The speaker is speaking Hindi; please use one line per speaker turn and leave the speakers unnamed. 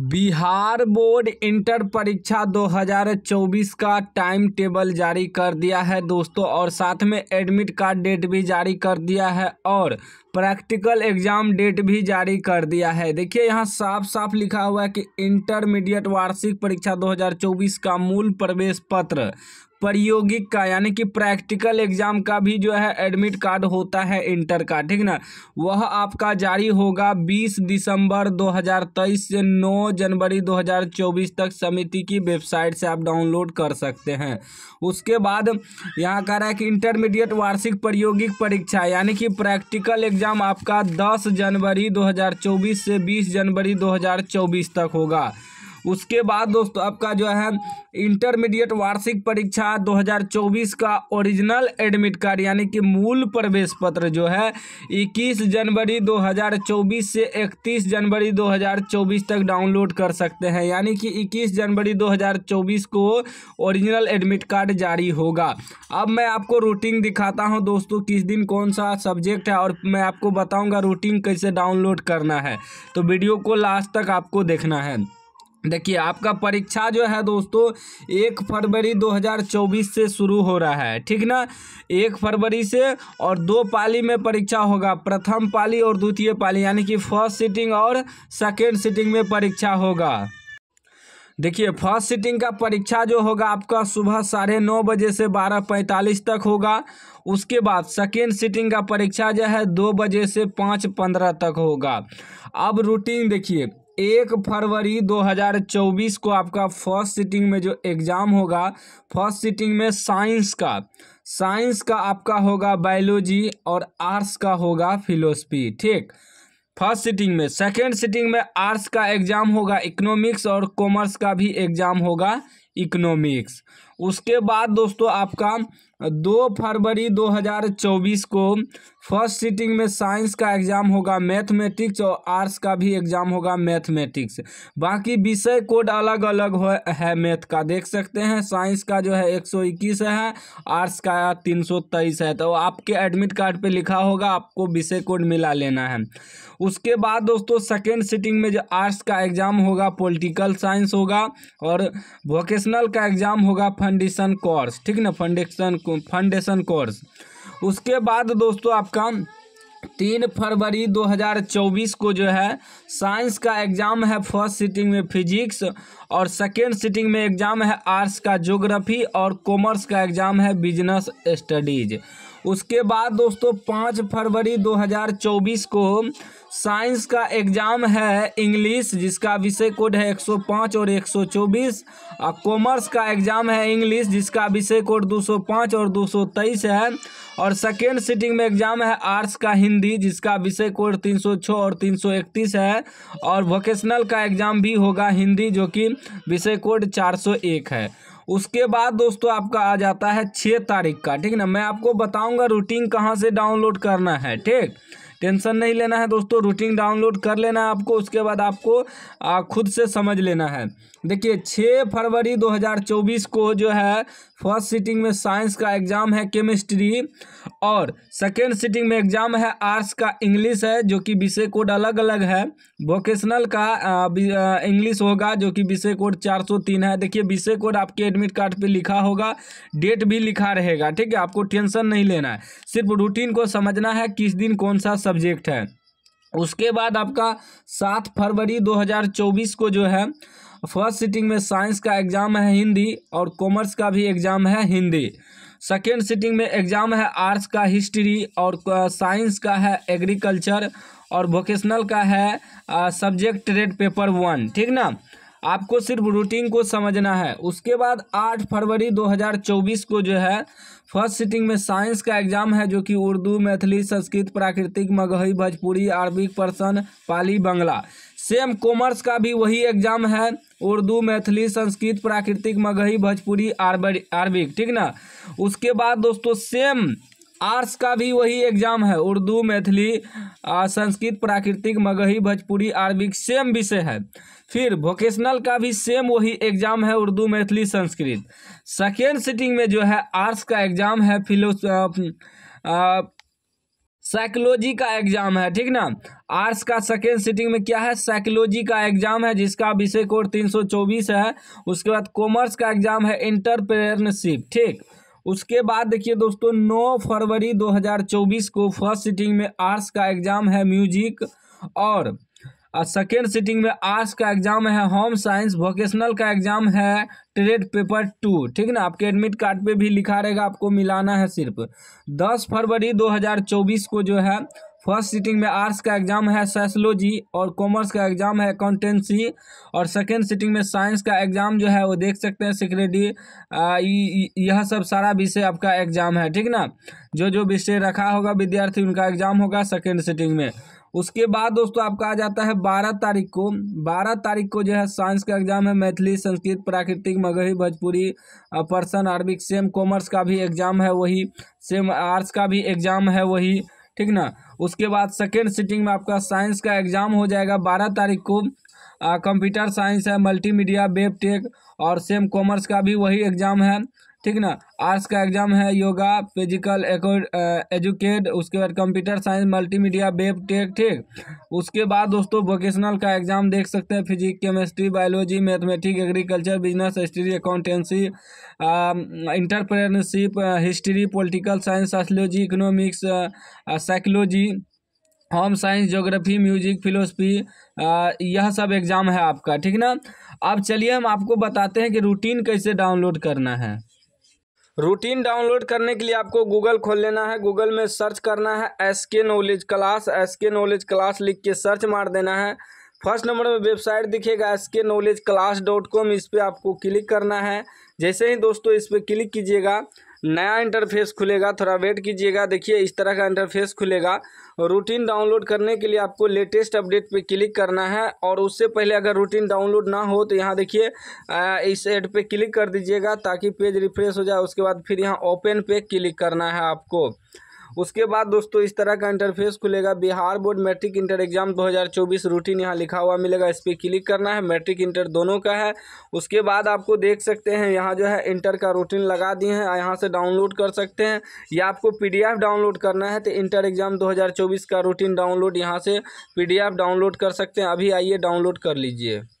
बिहार बोर्ड इंटर परीक्षा 2024 का टाइम टेबल जारी कर दिया है दोस्तों और साथ में एडमिट कार्ड डेट भी जारी कर दिया है और प्रैक्टिकल एग्जाम डेट भी जारी कर दिया है देखिए यहाँ साफ साफ लिखा हुआ है कि इंटरमीडिएट वार्षिक परीक्षा 2024 का मूल प्रवेश पत्र प्रयोगिक का यानी कि प्रैक्टिकल एग्जाम का भी जो है एडमिट कार्ड होता है इंटर का ठीक ना वह आपका जारी होगा 20 दिसंबर 2023 से 9 जनवरी 2024 तक समिति की वेबसाइट से आप डाउनलोड कर सकते हैं उसके बाद यहाँ कह रहा है कि इंटरमीडिएट वार्षिक प्रायोगिक परीक्षा यानी कि प्रैक्टिकल एग्जाम एग्ज़ाम आपका 10 जनवरी 2024 से 20 जनवरी 2024 तक होगा उसके बाद दोस्तों आपका जो है इंटरमीडिएट वार्षिक परीक्षा 2024 का ओरिजिनल एडमिट कार्ड यानी कि मूल प्रवेश पत्र जो है 21 जनवरी 2024 से 31 जनवरी 2024 तक डाउनलोड कर सकते हैं यानी कि 21 जनवरी 2024 को ओरिजिनल एडमिट कार्ड जारी होगा अब मैं आपको रूटीन दिखाता हूं दोस्तों किस दिन कौन सा सब्जेक्ट है और मैं आपको बताऊँगा रूटीन कैसे डाउनलोड करना है तो वीडियो को लास्ट तक आपको देखना है देखिए आपका परीक्षा जो है दोस्तों एक फरवरी 2024 से शुरू हो रहा है ठीक ना एक फरवरी से और दो पाली में परीक्षा होगा प्रथम पाली और द्वितीय पाली यानी कि फर्स्ट सीटिंग और सेकेंड सीटिंग में परीक्षा होगा देखिए फर्स्ट सीटिंग का परीक्षा जो होगा आपका सुबह साढ़े नौ बजे से बारह पैंतालीस तक होगा उसके बाद सेकेंड सीटिंग का परीक्षा जो है दो बजे से पाँच पंद्रह तक होगा अब रूटीन देखिए एक फरवरी 2024 को आपका फर्स्ट सिटिंग में जो एग्ज़ाम होगा फर्स्ट सिटिंग में साइंस का साइंस का आपका होगा बायोलॉजी और आर्ट्स का होगा फिलोसफी ठीक फर्स्ट सिटिंग में सेकेंड सिटिंग में आर्ट्स का एग्ज़ाम होगा इकोनॉमिक्स और कॉमर्स का भी एग्ज़ाम होगा इकोनॉमिक्स उसके बाद दोस्तों आपका दो फरवरी 2024 को फर्स्ट सीटिंग में साइंस का एग्ज़ाम होगा मैथमेटिक्स और आर्ट्स का भी एग्ज़ाम होगा मैथमेटिक्स बाकी विषय कोड अलग अलग हो है मैथ का देख सकते हैं साइंस का जो है 121 है आर्ट्स का 323 है तो आपके एडमिट कार्ड पे लिखा होगा आपको विषय कोड मिला लेना है उसके बाद दोस्तों सेकेंड सीटिंग में जो आर्ट्स का एग्ज़ाम होगा पोलिटिकल साइंस होगा और वोकेशनल का एग्ज़ाम होगा फाउंडेशन कोर्स ठीक ना फाउंडेशन फाउंडेशन कोर्स उसके बाद दोस्तों आपका तीन फरवरी 2024 को जो है साइंस का एग्ज़ाम है फर्स्ट सिटिंग में फिजिक्स और सेकेंड सिटिंग में एग्ज़ाम है आर्ट्स का ज्योग्राफी और कॉमर्स का एग्ज़ाम है बिजनेस स्टडीज़ उसके बाद दोस्तों पाँच फरवरी 2024 को साइंस का एग्ज़ाम है इंग्लिश जिसका विषय कोड है 105 और 124 और कॉमर्स का एग्ज़ाम है इंग्लिश जिसका विषय कोड 205 और 223 है और सेकेंड सिटिंग में एग्ज़ाम है आर्ट्स का हिंदी भी जिसका विषय कोड 306 और 331 है और वोकेशनल का एग्ज़ाम भी होगा हिंदी जो कि विषय कोड 401 है उसके बाद दोस्तों आपका आ जाता है छः तारीख का ठीक ना मैं आपको बताऊंगा रूटीन कहां से डाउनलोड करना है ठीक टेंशन नहीं लेना है दोस्तों रूटीन डाउनलोड कर लेना है आपको उसके बाद आपको आ, खुद से समझ लेना है देखिए छः फरवरी 2024 को जो है फर्स्ट सीटिंग में साइंस का एग्ज़ाम है केमिस्ट्री और सेकेंड सीटिंग में एग्ज़ाम है आर्ट्स का इंग्लिश है जो कि विषय कोड अलग अलग है वोकेशनल का इंग्लिश होगा जो कि विषय कोड 403 है देखिए विषय कोड आपके एडमिट कार्ड पे लिखा होगा डेट भी लिखा रहेगा ठीक है आपको टेंशन नहीं लेना है सिर्फ रूटीन को समझना है किस दिन कौन सा सब्जेक्ट है उसके बाद आपका सात फरवरी 2024 को जो है फर्स्ट सिटिंग में साइंस का एग्ज़ाम है हिंदी और कॉमर्स का भी एग्ज़ाम है हिंदी सेकेंड सिटिंग में एग्ज़ाम है आर्ट्स का हिस्ट्री और साइंस का है एग्रीकल्चर और वोकेशनल का है सब्जेक्ट रेड पेपर वन ठीक ना आपको सिर्फ रूटीन को समझना है उसके बाद 8 फरवरी 2024 को जो है फर्स्ट सिटिंग में साइंस का एग्जाम है जो कि उर्दू मैथिली संस्कृत प्राकृतिक Magahi Bhojpuri Arabic Persian Pali Bangla same commerce का भी वही एग्जाम है उर्दू मैथिली संस्कृत प्राकृतिक मगही भोजपुरी आरबिक ठीक ना उसके बाद दोस्तों सेम आर्ट्स का भी वही एग्जाम है उर्दू मैथिली संस्कृत प्राकृतिक मगही भोजपुरी अरबिक सेम विषय है फिर वोकेशनल का भी सेम वही एग्जाम है उर्दू मैथिली संस्कृत सेकेंड सिटिंग में जो है आर्ट्स का एग्जाम है फिलो साइकोलॉजी का एग्जाम है ठीक ना आर्ट्स का सेकेंड सिटिंग में क्या है साइकोलॉजी का एग्जाम है जिसका विषय कोड तीन है उसके बाद कॉमर्स का एग्जाम है इंटरप्रेनरशिप ठीक उसके बाद देखिए दोस्तों 9 फरवरी 2024 को फर्स्ट सिटिंग में आर्ट्स का एग्जाम है म्यूजिक और सेकेंड सिटिंग में आर्ट्स का एग्जाम है होम साइंस वोकेशनल का एग्जाम है ट्रेड पेपर टू ठीक ना आपके एडमिट कार्ड पे भी लिखा रहेगा आपको मिलाना है सिर्फ दस फरवरी दो हज़ार चौबीस को जो है फर्स्ट सीटिंग में आर्ट्स का एग्जाम है साइसोलॉजी और कॉमर्स का एग्जाम है अकाउंटेंसी और सेकेंड सीटिंग में साइंस का एग्जाम जो है वो देख सकते हैं सिक्रेडी यह सब सारा विषय आपका एग्जाम है ठीक ना जो जो विषय रखा होगा विद्यार्थी उनका एग्जाम होगा सेकेंड सीटिंग में उसके बाद दोस्तों आपका आ जाता है बारह तारीख को बारह तारीख को जो है साइंस का एग्जाम है मैथिली संस्कृत प्राकृतिक Magahi Bhojpuri Persian Arabic same commerce का भी एग्जाम है वही सेम आर्ट्स का भी एग्जाम है वही ठीक ना उसके बाद सेकेंड सिटिंग में आपका साइंस का एग्ज़ाम हो जाएगा बारह तारीख को कंप्यूटर साइंस है मल्टीमीडिया वेब टेक और सेम कॉमर्स का भी वही एग्ज़ाम है ठीक ना आर्ट्स का एग्जाम है योगा फिजिकल एजुकेट उसके बाद computer science multimedia web tech ठीक उसके बाद दोस्तों वोकेशनल का एग्जाम देख सकते हैं physic chemistry biology mathematic agriculture business history accountancy entrepreneurship history political science sociology economics psychology home science geography music philosophy यह सब एग्ज़ाम है आपका ठीक ना अब चलिए हम आपको बताते हैं कि रूटीन कैसे डाउनलोड करना है रूटीन डाउनलोड करने के लिए आपको गूगल खोल लेना है गूगल में सर्च करना है S K knowledge class S K knowledge class लिख के सर्च मार देना है फर्स्ट नंबर में वेबसाइट दिखेगा S K knowledge class dot com इस पर आपको क्लिक करना है जैसे ही दोस्तों इस पर क्लिक कीजिएगा नया इंटरफेस खुलेगा थोड़ा वेट कीजिएगा देखिए इस तरह का इंटरफेस खुलेगा रूटीन डाउनलोड करने के लिए आपको लेटेस्ट अपडेट पे क्लिक करना है और उससे पहले अगर रूटीन डाउनलोड ना हो तो यहाँ देखिए इस एड पे क्लिक कर दीजिएगा ताकि पेज रिफ्रेश हो जाए उसके बाद फिर यहाँ ओपन पे क्लिक करना है आपको उसके बाद दोस्तों इस तरह का इंटरफेस खुलेगा Bihar board matric inter exam 2024 routine यहाँ लिखा हुआ मिलेगा इस पर क्लिक करना है मैट्रिक इंटर दोनों का है उसके बाद आपको देख सकते हैं यहाँ जो है इंटर का रूटीन लगा दिए हैं यहाँ से डाउनलोड कर सकते हैं या आपको पी डाउनलोड करना है तो इंटर एग्जाम दो का रूटीन डाउनलोड यहाँ से पी डाउनलोड कर सकते हैं अभी आइए डाउनलोड कर लीजिए